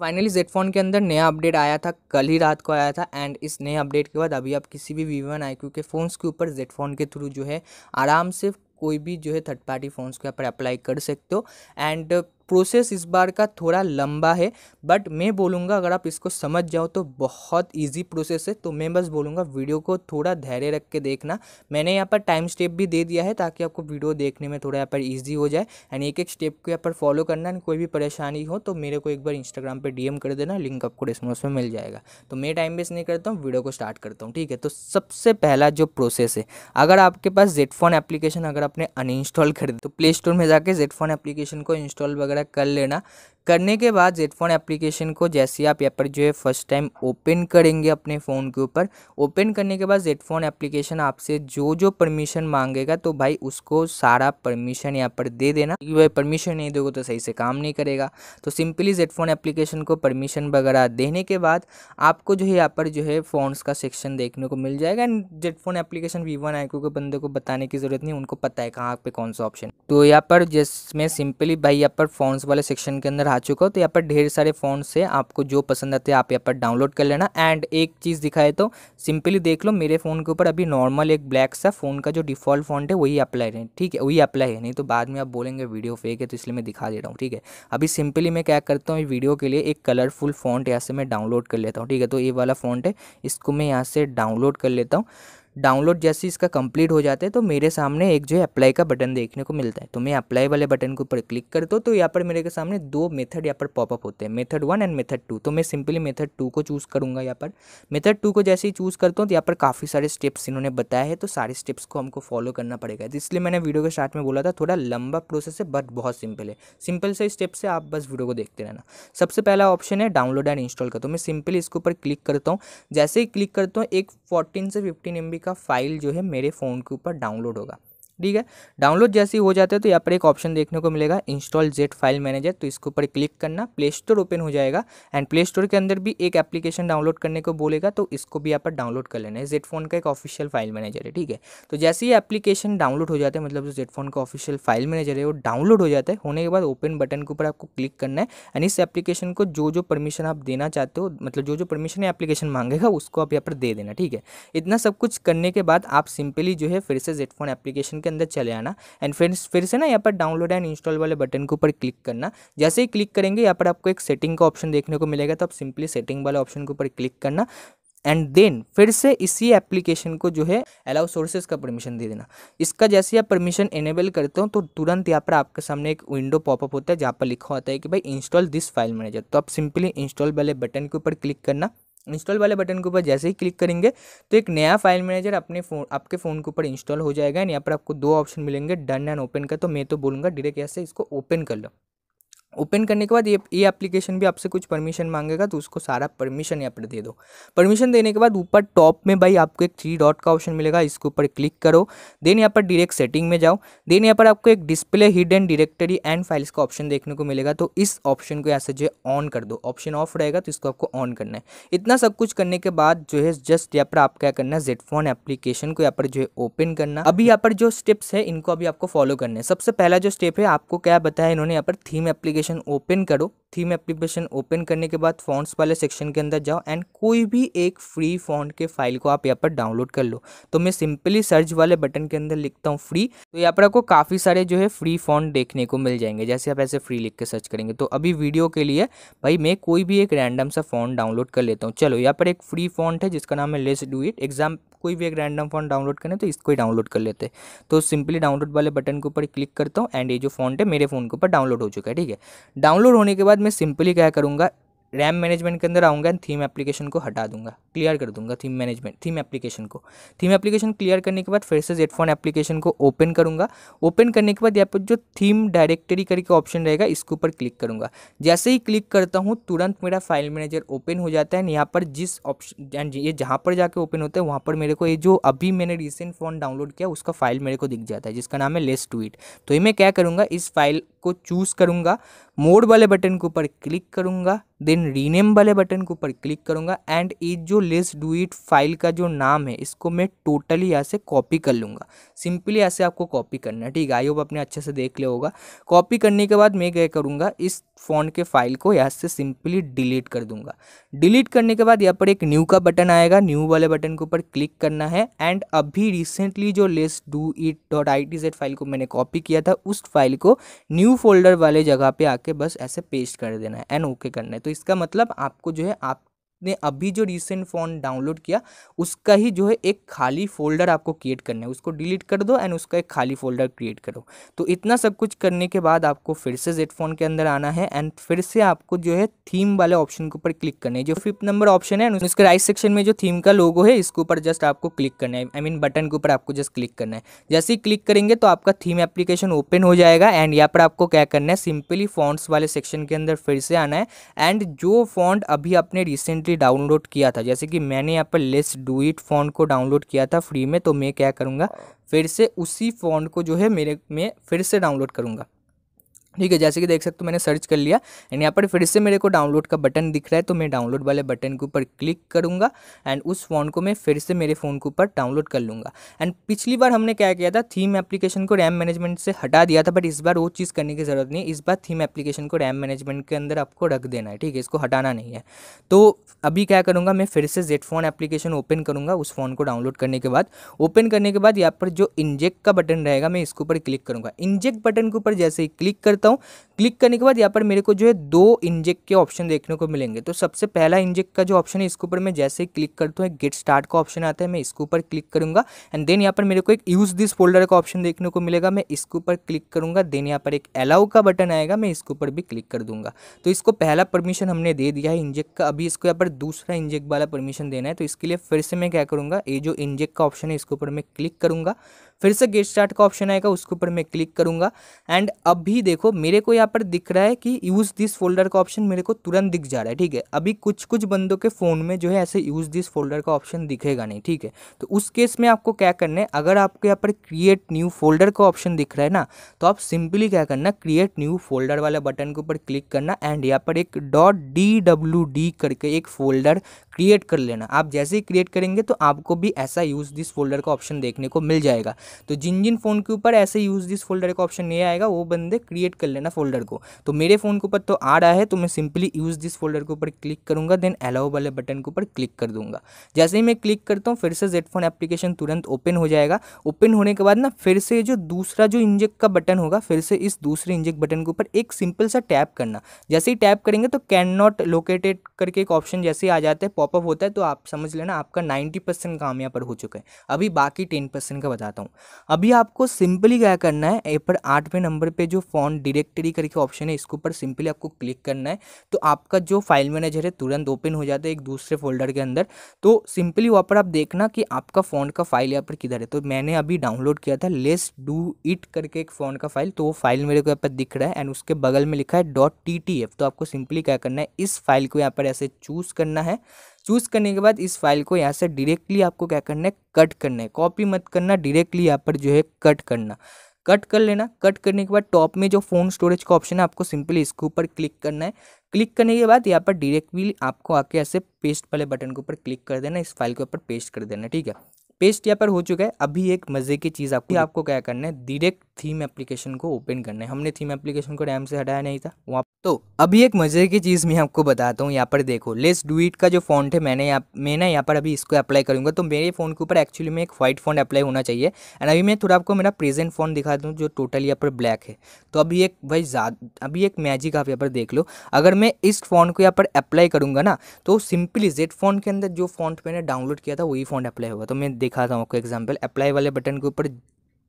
finally Z phone के अंदर नया अपडेट आया था कल ही रात को आया था एंड इस नए अपडेट के बाद अभी आप किसी भी वी वन आई क्यू के फ़ोन्स के ऊपर जेड फोन के थ्रू जो है आराम से कोई भी जो है थर्ड पार्टी फ़ोन्स के ऊपर अप्लाई कर सकते हो एंड प्रोसेस इस बार का थोड़ा लंबा है बट मैं बोलूँगा अगर आप इसको समझ जाओ तो बहुत ईजी प्रोसेस है तो मैं बस बोलूँगा वीडियो को थोड़ा धैर्य रख के देखना मैंने यहाँ पर टाइम स्टेप भी दे दिया है ताकि आपको वीडियो देखने में थोड़ा यहाँ पर ईजी हो जाए एंड एक एक स्टेप को यहाँ पर फॉलो करना एंड कोई भी परेशानी हो तो मेरे को एक बार इंस्टाग्राम पर डी कर देना लिंक आपको डिस्क्रिप्स में मिल जाएगा तो मैं टाइम वेस्ट नहीं करता हूँ वीडियो को स्टार्ट करता हूँ ठीक है तो सबसे पहला जो प्रोसेस है अगर आपके पास जेटफोन एप्लीकेशन अगर आपने अनइंस्टॉल कर दी तो प्ले स्टोर में जाकर जेटफोन एप्लीकेशन को इंस्टॉल वगैरह वगैरह कर लेना करने के बाद जेटफोन एप्लीकेशन को जैसे आप यहाँ पर जो है फर्स्ट टाइम ओपन करेंगे अपने फ़ोन के ऊपर ओपन करने के बाद जेटफोन एप्लीकेशन आपसे जो जो परमिशन मांगेगा तो भाई उसको सारा परमिशन यहाँ पर दे देना क्योंकि भाई परमिशन नहीं दोगे तो सही से काम नहीं करेगा तो सिंपली जेटफोन एप्लीकेशन को परमिशन वगैरह देने के बाद आपको जो है यहाँ पर जो है फ़ोन्स का सेक्शन देखने को मिल जाएगा and jet phone application V one iQOO के बंदे को बताने की ज़रूरत नहीं उनको पता है कहाँ पर कौन सा ऑप्शन तो यहाँ पर जिसमें सिंपली भाई यहाँ पर फोन फोन्स वाले सेक्शन के अंदर आ चुका हो तो यहाँ पर ढेर सारे फोन है आपको जो पसंद आते हैं आप यहाँ पर डाउनलोड कर लेना एंड एक चीज़ दिखाए तो सिंपली देख लो मेरे फ़ोन के ऊपर अभी नॉर्मल एक ब्लैक सा फ़ोन का जो डिफ़ॉल्ट फॉन्ट है वही अप्लाई है ठीक है वही अप्लाई है नहीं तो बाद में आप बोलेंगे वीडियो फेक है तो इसलिए मैं दिखा दे रहा हूँ ठीक है अभी सिंपली मैं क्या करता हूँ वीडियो के लिए एक कलरफुल फोन यहाँ से मैं डाउनलोड कर लेता हूँ ठीक है तो ये वाला फ़ोन है इसको मैं यहाँ से डाउनलोड कर लेता हूँ डाउनलोड जैसे इसका कंप्लीट हो जाता है तो मेरे सामने एक जो है अप्लाई का बटन देखने को मिलता है तो मैं अप्लाई वाले बटन के ऊपर क्लिक करता हूँ तो यहाँ पर मेरे के सामने दो मेथड यहाँ पर पॉपअप होते हैं method one and method two तो मैं सिंपली मेथड टू को चूज़ करूँगा यहाँ पर मेथड टू को जैसे ही चूज़ करता हूँ तो यहाँ पर काफ़ी सारे स्टेप्स इन्होंने बताया है तो सारे स्टेप्स को हमको फॉलो करना पड़ेगा तो इसलिए मैंने वीडियो के स्टार्ट में बोला था थोड़ा लंबा प्रोसेस है बट बहुत सिंपल है सिंपल से स्टेप से आप बस वीडियो को देखते रहना सबसे पहला ऑप्शन है डाउनलोड एंड इंस्टॉल का तो मैं सिंपली इसके ऊपर क्लिक करता हूँ जैसे ही क्लिक करता हूँ एक फोर्टीन से फिफ्टीन एम का का फ़ाइल जो है मेरे फ़ोन के ऊपर डाउनलोड होगा ठीक है डाउनलोड जैसे हो जाता है तो यहाँ पर एक ऑप्शन देखने को मिलेगा इंस्टॉल जेट फाइल मैनेजर तो इसके ऊपर क्लिक करना प्ले स्टोर ओपन हो जाएगा एंड प्ले स्टोर के अंदर भी एक एप्लीकेशन डाउनलोड करने को बोलेगा तो इसको भी यहाँ पर डाउनलोड कर लेना है जेट फोन का एक ऑफिशियल फाइल मैनेजर है ठीक है तो जैसे ही एप्लीकेशन डाउनलोड हो जाता है मतलब जो जेट फोन का ऑफिशियल फाइल मैनेजर है वो डाउनलोड हो जाता है होने के बाद ओपन बटन के ऊपर आपको क्लिक करना है एंड इस एप्लीकेशन को जो जो परमिशन आप देना चाहते हो मतलब जो जो परमिशन एप्लीकेशन मांगेगा उसको आप यहाँ पर दे देना ठीक है इतना सब कुछ करने के बाद आप सिंपली जो है फिर से जेट फोन एप्लीकेशन के अंदर चले आना एंड फिर फिर से ना यहाँ पर डाउनलोड एंड इंस्टॉल वाले बटन के ऊपर क्लिक करना जैसे ही क्लिक करेंगे यहाँ पर आपको एक सेटिंग का ऑप्शन देखने को मिलेगा तो आप सिंपली सेटिंग वाले ऑप्शन के ऊपर क्लिक करना एंड देन फिर से इसी एप्लीकेशन को जो है अलाउ सोर्सेज का परमिशन दे देना इसका जैसे आप परमिशन इनेबल करते हो तो तुरंत यहाँ पर आपके सामने एक विंडो पॉपअप होता है जहाँ पर लिखा होता है कि भाई इंस्टॉल दिस फाइल मैनेजर तो आप सिंपली इंस्टॉल वाले बटन के ऊपर क्लिक करना इंस्टॉल वाले बटन के ऊपर जैसे ही क्लिक करेंगे तो एक नया फाइल मैनेजर अपने फ़ोन आपके फ़ोन के ऊपर इंस्टॉल हो जाएगा एंड यहाँ पर आपको दो ऑप्शन मिलेंगे डन एंड ओपन का तो मैं तो बोलूँगा डायरेक्ट यहाँ से इसको ओपन कर लो ओपन करने के बाद ये ये एप्लीकेशन भी आपसे कुछ परमिशन मांगेगा तो उसको सारा परमिशन यहाँ पर दे दो परमिशन देने के बाद ऊपर टॉप में भाई आपको एक थ्री डॉट का ऑप्शन मिलेगा इसके ऊपर क्लिक करो देन यहाँ पर डायरेक्ट सेटिंग में जाओ देन यहाँ पर आपको एक display hidden and directory and files का ऑप्शन देखने को मिलेगा तो इस ऑप्शन को यहाँ से जो है ऑन कर दो ऑप्शन ऑफ रहेगा तो इसको आपको ऑन करना है इतना सब कुछ करने के बाद जो है जस्ट यहाँ पर आप क्या करना है जेडफोन एप्लीकेशन को यहाँ पर जो है ओपन करना अभी यहाँ पर जो स्टेप्स है इनको अभी आपको फॉलो करना है सबसे पहला जो स्टेप है आपको क्या बताया इन्होंने यहाँ पर थीम एप्लीकेशन एप्लीकेशन ओपन करो थीम एप्लीकेशन ओपन करने के बाद फॉन्ट्स वाले सेक्शन के अंदर जाओ एंड कोई भी एक फ्री फॉन्ट के फाइल को आप यहाँ पर डाउनलोड कर लो तो मैं सिंपली सर्च वाले बटन के अंदर लिखता हूँ फ्री तो यहाँ पर आपको काफ़ी सारे जो है फ्री फॉन्ट देखने को मिल जाएंगे जैसे आप ऐसे फ्री लिख के सर्च करेंगे तो अभी वीडियो के लिए भाई मैं कोई भी एक रैंडम सा फॉन्ट डाउनलोड कर लेता हूँ चलो यहाँ पर एक फ्री फॉन्ट है जिसका नाम है लेस डू इट एग्जाम कोई भी एक रैंडम फॉन्ट डाउनलोड करें तो इसको ही डाउनलोड कर लेते हैं तो सिंपली डाउनलोड वाले बटन के ऊपर क्लिक करता हूँ एंड ये जो फॉन्ट है मेरे फ़ोन के ऊपर डाउनलोड हो चुका है ठीक है डाउनलोड होने के बाद मैं सिंपली क्या करूँगा रैम मैनेजमेंट के अंदर आऊँगा एंड थीम एप्लीकेशन को हटा दूंगा क्लियर कर दूंगा थीम मैनेजमेंट थीम एप्लीकेशन को थीम एप्लीकेशन क्लियर करने के बाद फिर से फोन एप्लीकेशन को ओपन करूंगा ओपन करने के बाद यहाँ पर जो थीम डायरेक्टरी करके ऑप्शन रहेगा इसके ऊपर क्लिक करूंगा जैसे ही क्लिक करता हूँ तुरंत मेरा फाइल मैनेजर ओपन हो जाता है एंड यहाँ पर जिस ऑप्शन ये जहाँ पर जाकर ओपन होता है वहाँ पर मेरे को ये जो अभी मैंने रिसेंट फोन डाउनलोड किया उसका फाइल मेरे को दिख जाता है जिसका नाम है लेस टू इट तो ये मैं क्या करूँगा इस फाइल को चूज़ करूँगा मोड वाले बटन के ऊपर क्लिक करूँगा देन रीनेम वाले बटन के ऊपर क्लिक करूँगा एंड ये जो लेस डू इट फाइल का जो नाम है इसको मैं टोटली यहाँ से कॉपी कर लूँगा सिंपली ऐसे आपको कॉपी करना है ठीक है आई होप आपने अच्छे से देख लिया होगा कॉपी करने के बाद मैं क्या करूँगा इस फोन के फाइल को यहाँ से सिंपली डिलीट कर दूँगा डिलीट करने के बाद यहाँ पर एक न्यू का बटन आएगा न्यू वाले बटन के ऊपर क्लिक करना है एंड अभी रिसेंटली जो less do it dot I T Z file को मैंने कॉपी किया था उस फाइल को न्यू फोल्डर वाले जगह पे आके बस ऐसे पेस्ट कर देना है एंड ओके करना है तो इसका मतलब आपको जो है आप ने अभी जो रिसेंट फोन डाउनलोड किया उसका ही जो है एक खाली फोल्डर आपको क्रिएट करना है उसको डिलीट कर दो एंड उसका एक खाली फोल्डर क्रिएट करो तो इतना सब कुछ करने के बाद आपको फिर से जेड फोन के अंदर आना है एंड फिर से आपको जो है थीम वाले ऑप्शन के ऊपर क्लिक करना है जो फिफ्थ नंबर ऑप्शन है उसके राइट सेक्शन में जो थीम का लोगो है इसके ऊपर जस्ट आपको क्लिक करना है आई मीन बटन के ऊपर आपको जस्ट क्लिक करना है जैसे ही क्लिक करेंगे तो आपका थीम एप्लीकेशन ओपन हो जाएगा एंड यहाँ पर आपको क्या करना है सिंपली फॉन्ट्स वाले सेक्शन के अंदर फिर से आना है एंड जो फॉन्ट अभी आपने रिसेंट रिसेंटली डाउनलोड किया था जैसे कि मैंने यहाँ पर लेस डू इट फोन को डाउनलोड किया था फ्री में तो मैं क्या करूँगा फिर से उसी फोन को जो है मेरे में फिर से डाउनलोड करूँगा ठीक है जैसे कि देख सकते हो मैंने सर्च कर लिया एंड यहाँ पर फिर से मेरे को डाउनलोड का बटन दिख रहा है तो मैं डाउनलोड वाले बटन के ऊपर क्लिक करूँगा एंड उस फ़ोन को मैं फिर से मेरे फ़ोन के ऊपर डाउनलोड कर लूँगा एंड पिछली बार हमने क्या किया था थीम एप्लीकेशन को रैम मैनेजमेंट से हटा दिया था बट इस बार वो चीज़ करने की ज़रूरत नहीं इस बार थीम एप्लीकेशन को रैम मैनेजमेंट के अंदर आपको रख देना है ठीक है इसको हटाना नहीं है तो अभी क्या करूँगा मैं फिर से जेड फोन एप्लीकेशन ओपन करूँगा उस फ़ोन को डाउनलोड करने के बाद ओपन करने के बाद यहाँ पर जो इंजेक्ट का बटन रहेगा मैं इसके ऊपर क्लिक करूँगा इंजेक्ट बटन के ऊपर जैसे ही क्लिक करता देता हूँ क्लिक करने के बाद यहाँ पर मेरे को जो है दो इंजेक्ट के ऑप्शन देखने को मिलेंगे तो सबसे पहला इंजेक्ट का जो ऑप्शन है इसके ऊपर मैं जैसे ही क्लिक करता हूँ गेट स्टार्ट का ऑप्शन आता है मैं इसके ऊपर क्लिक करूँगा एंड देन यहाँ पर मेरे को एक यूज़ दिस फोल्डर का ऑप्शन देखने को मिलेगा मैं इसके ऊपर क्लिक करूँगा देन यहाँ पर एक अलाउ का बटन आएगा मैं इसके ऊपर भी क्लिक कर दूंगा तो इसको पहला परमिशन हमने दे दिया है इंजेक्ट का अभी इसको यहाँ पर दूसरा इंजेक्ट वाला परमिशन देना है तो इसके लिए फिर से मैं क्या करूँगा ये जो इंजेक्ट का ऑप्शन है इसके ऊपर मैं क्लिक करूँगा फिर से गेट स्टार्ट का ऑप्शन आएगा उसके ऊपर मैं क्लिक करूंगा एंड अब भी देखो मेरे को यहाँ पर दिख रहा है कि यूज़ दिस फोल्डर का ऑप्शन मेरे को तुरंत दिख जा रहा है ठीक है अभी कुछ कुछ बंदों के फ़ोन में जो है ऐसे यूज़ दिस फोल्डर का ऑप्शन दिखेगा नहीं ठीक है तो उस केस में आपको क्या करना है अगर आपको यहाँ पर क्रिएट न्यू फोल्डर का ऑप्शन दिख रहा है ना तो आप सिंपली क्या करना क्रिएट न्यू फोल्डर वाले बटन के ऊपर क्लिक करना एंड यहाँ पर एक डॉट डी डब्ल्यू डी करके एक फोल्डर क्रिएट कर लेना आप जैसे ही क्रिएट करेंगे तो आपको भी ऐसा यूज़ दिस फोल्डर का ऑप्शन देखने को मिल जाएगा तो जिन जिन फ़ोन के ऊपर ऐसे यूज़ दिस फोल्डर का ऑप्शन नहीं आएगा वो बंदे क्रिएट कर लेना फोल्डर को तो मेरे फ़ोन के ऊपर तो आ रहा है तो मैं सिंपली यूज़ दिस फोल्डर के ऊपर क्लिक करूँगा देन अलाउ वाले बटन के ऊपर क्लिक कर दूँगा जैसे ही मैं क्लिक करता हूँ फिर से जेडफोन एप्लीकेशन तुरंत ओपन हो जाएगा ओपन होने के बाद ना फिर से जो दूसरा जो इंजेक्ट का बटन होगा फिर से इस दूसरे इंजेक्ट बटन के ऊपर एक सिंपल सा टैप करना जैसे ही टैप करेंगे तो कैन नॉट लोकेटेड करके एक ऑप्शन जैसे ही आ जाता है पॉपअप होता है तो आप समझ लेना आपका नाइन्टी परसेंट काम यहाँ पर हो चुका है अभी बाकी टेन परसेंट का बताता हूँ अभी आपको सिंपली क्या करना है यहाँ पर आठवें नंबर पे जो फोन डिरेक्टरी करके ऑप्शन है इसके ऊपर सिंपली आपको क्लिक करना है तो आपका जो फाइल मैनेजर है तुरंत ओपन हो जाता है एक दूसरे फोल्डर के अंदर तो सिंपली वहाँ पर आप देखना कि आपका फ़ोन का फाइल यहाँ पर किधर है तो मैंने अभी डाउनलोड किया था लेस डू इट करके एक फ़ोन का फाइल तो वो फाइल मेरे को यहाँ पर दिख रहा है एंड उसके बगल में लिखा है डॉट टी तो आपको सिंपली क्या करना है इस फाइल को यहाँ पर ऐसे चूज़ करना है चूज़ करने के बाद इस फाइल को यहाँ से डायरेक्टली आपको क्या करना है कट करना है कॉपी मत करना डायरेक्टली यहाँ पर जो है कट करना कट कर लेना कट करने के बाद टॉप में जो फ़ोन स्टोरेज का ऑप्शन है आपको सिंपली इसके ऊपर क्लिक करना है क्लिक करने के बाद यहाँ पर डायरेक्टली आपको आके ऐसे पेस्ट वाले बटन के ऊपर क्लिक कर देना इस फाइल के ऊपर पेस्ट कर देना ठीक है पेस्ट यहाँ पर हो चुका है अभी एक मज़े की चीज़ आपको आपको क्या करना है डायरेक्ट थीम एप्लीकेशन को ओपन करना है हमने थीम एप्लीकेशन को रैम से हटाया नहीं था वहाँ तो अभी एक मज़े की चीज़ मैं आपको बताता हूँ यहाँ पर देखो लेस डूइट का जो फॉन्ट है मैंने यहाँ मैं ना यहाँ पर अभी इसको अप्लाई करूंगा तो मेरे फ़ोन के ऊपर एक्चुअली में एक व्हाइट फोन अप्लाई होना चाहिए एंड अभी मैं थोड़ा आपको मेरा प्रेजेंट फोन दिखा दूँ जो टोटल यहाँ पर ब्लैक है तो अभी एक भाई अभी एक मैजिक आप यहाँ पर देख लो अगर मैं इस फोन को यहाँ पर अप्लाई करूंगा ना तो सिंपली जेड फोन के अंदर जो फोन मैंने डाउनलोड किया था वही फोन अप्लाई होगा तो मैं दिखाता हूँ आपको एग्जाम्पल अप्लाई वाले बटन के ऊपर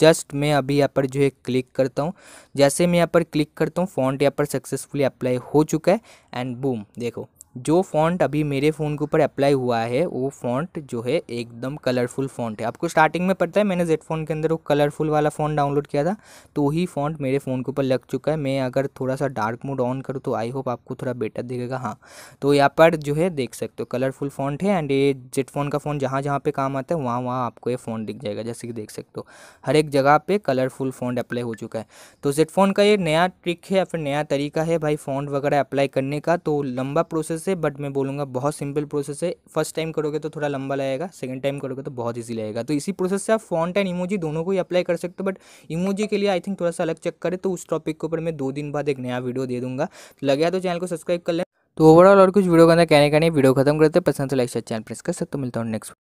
जस्ट मैं अभी यहाँ पर जो है क्लिक करता हूँ जैसे मैं यहाँ पर क्लिक करता हूँ फॉन्ट यहाँ पर सक्सेसफुली अप्लाई हो चुका है एंड बूम देखो जो फॉन्ट अभी मेरे फ़ोन के ऊपर अप्लाई हुआ है वो फॉन्ट जो है एकदम कलरफुल फॉन्ट है आपको स्टार्टिंग में पता है मैंने जेड फ़ोन के अंदर वो कलरफुल वाला फ़ोन डाउनलोड किया था तो वही फॉन्ट मेरे फ़ोन के ऊपर लग चुका है मैं अगर थोड़ा सा डार्क मोड ऑन करूँ तो आई होप आपको थोड़ा बेटर दिखेगा हाँ तो यहाँ पर जो है देख सकते हो कलरफुल फॉन्ट है एंड ये जेड फ़ोन का फ़ोन जहाँ जहाँ पर काम आता है वहाँ वहाँ आपको ये फ़ोन दिख जाएगा जैसे कि देख सकते हो हर एक जगह पर कलरफुल फ़ोन अप्लाई हो चुका है तो जेड फ़ोन का ये नया ट्रिक है या फिर नया तरीका है भाई फॉन्ट वगैरह अप्लाई करने का तो लंबा प्रोसेस प्रोसेस है बट मैं बोलूँगा बहुत सिंपल प्रोसेस है फर्स्ट टाइम करोगे तो थोड़ा लंबा लगेगा सेकंड टाइम करोगे तो बहुत ईजी लगेगा तो इसी प्रोसेस से आप फॉन्ट एंड इमोजी दोनों को ही अप्लाई कर सकते हो बट इमोजी के लिए आई थिंक थोड़ा सा अलग चेक करें तो उस टॉपिक के ऊपर मैं दो दिन बाद एक नया वीडियो दे दूँगा तो लगे तो चैनल को सब्सक्राइब कर लें तो ओवरऑल और कुछ वीडियो का अंदर कहने का नहीं वीडियो खत्म करते पसंद तो लाइक चैनल प्रेस कर सकते मिलता हूँ नेक्स्ट